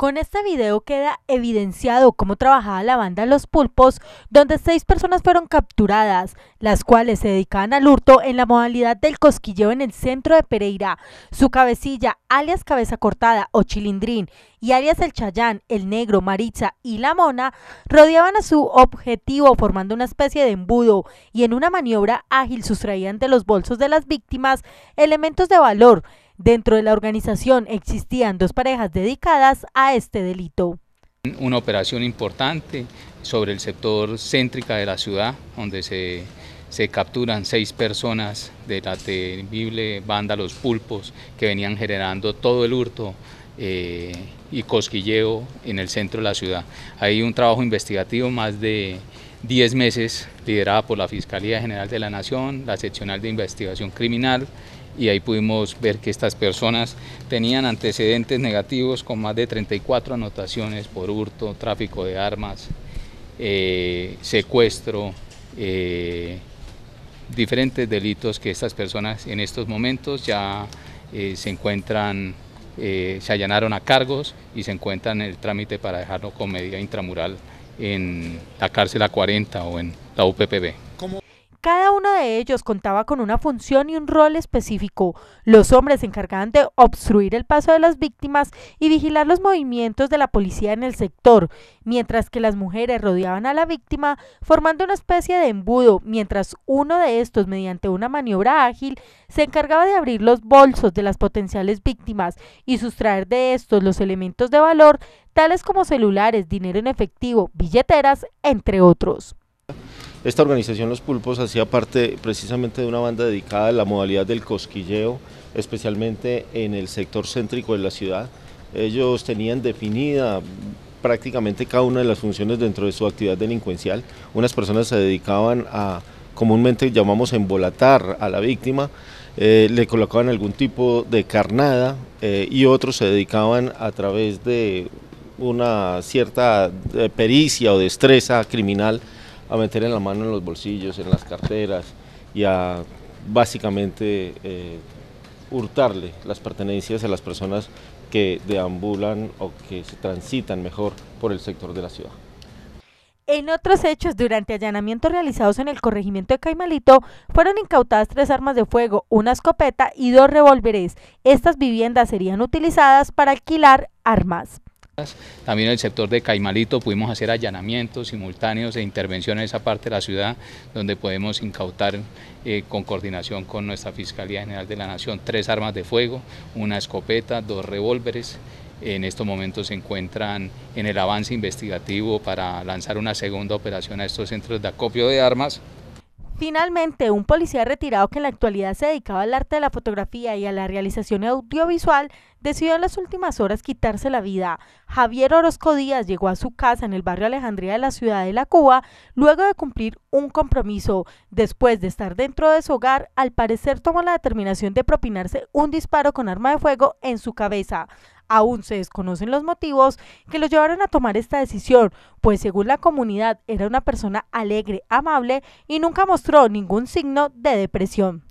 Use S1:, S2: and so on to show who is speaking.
S1: Con este video queda evidenciado cómo trabajaba la banda Los Pulpos, donde seis personas fueron capturadas, las cuales se dedicaban al hurto en la modalidad del cosquilleo en el centro de Pereira. Su cabecilla, alias Cabeza Cortada o Chilindrín, y alias El Chayán, El Negro, Maritza y La Mona, rodeaban a su objetivo formando una especie de embudo y en una maniobra ágil sustraían de los bolsos de las víctimas elementos de valor, Dentro de la organización existían dos parejas dedicadas a este delito.
S2: Una operación importante sobre el sector céntrica de la ciudad, donde se, capturan seis personas de la terrible banda Los Pulpos, que venían generando todo el hurto eh, y cosquilleo en el centro de la ciudad. Hay un trabajo investigativo más de 10 meses liderada por la Fiscalía General de la Nación, la Seccional de Investigación Criminal y ahí pudimos ver que estas personas tenían antecedentes negativos con más de 34 anotaciones por hurto, tráfico de armas, eh, secuestro, eh, diferentes delitos que estas personas en estos momentos ya eh, se encuentran, se allanaron a cargos y se encuentran en el trámite para dejarlo con medida intramural en la cárcel a 40 o en la UPPB.
S1: Cada uno de ellos contaba con una función y un rol específico. Los hombres se encargaban de obstruir el paso de las víctimas y vigilar los movimientos de la policía en el sector, mientras que las mujeres rodeaban a la víctima formando una especie de embudo, mientras uno de estos, mediante una maniobra ágil, se encargaba de abrir los bolsos de las potenciales víctimas y sustraer de estos los elementos de valor, tales como celulares, dinero en efectivo, billeteras, entre otros.
S3: Esta organización Los Pulpos hacía parte precisamente de una banda dedicada a la modalidad del cosquilleo, especialmente en el sector céntrico de la ciudad. Ellos tenían definida prácticamente cada una de las funciones dentro de su actividad delincuencial. Unas personas se dedicaban a, comúnmente llamamos embolatar a la víctima, eh, le colocaban algún tipo de carnada eh, y otros se dedicaban a través de una cierta eh, pericia o destreza criminal a meter en la mano en los bolsillos, en las carteras y a básicamente eh, hurtarle las pertenencias a las personas que deambulan o que se transitan mejor por el sector de la ciudad.
S1: En otros hechos, durante allanamientos realizados en el corregimiento de Caimalito, fueron incautadas tres armas de fuego, una escopeta y dos revólveres. Estas viviendas serían utilizadas para alquilar armas.
S2: También en el sector de Caimalito pudimos hacer allanamientos simultáneos e intervenciones en esa parte de la ciudad donde podemos incautar eh, con coordinación con nuestra Fiscalía General de la Nación tres armas de fuego, una escopeta, dos revólveres. En estos momentos se encuentran en el avance investigativo para lanzar una segunda operación a estos centros de acopio de armas
S1: Finalmente, un policía retirado que en la actualidad se dedicaba al arte de la fotografía y a la realización audiovisual decidió en las últimas horas quitarse la vida. Javier Orozco Díaz llegó a su casa en el barrio Alejandría de la ciudad de La Cuba luego de cumplir un compromiso. Después de estar dentro de su hogar, al parecer tomó la determinación de propinarse un disparo con arma de fuego en su cabeza. Aún se desconocen los motivos que lo llevaron a tomar esta decisión, pues según la comunidad era una persona alegre, amable y nunca mostró ningún signo de depresión.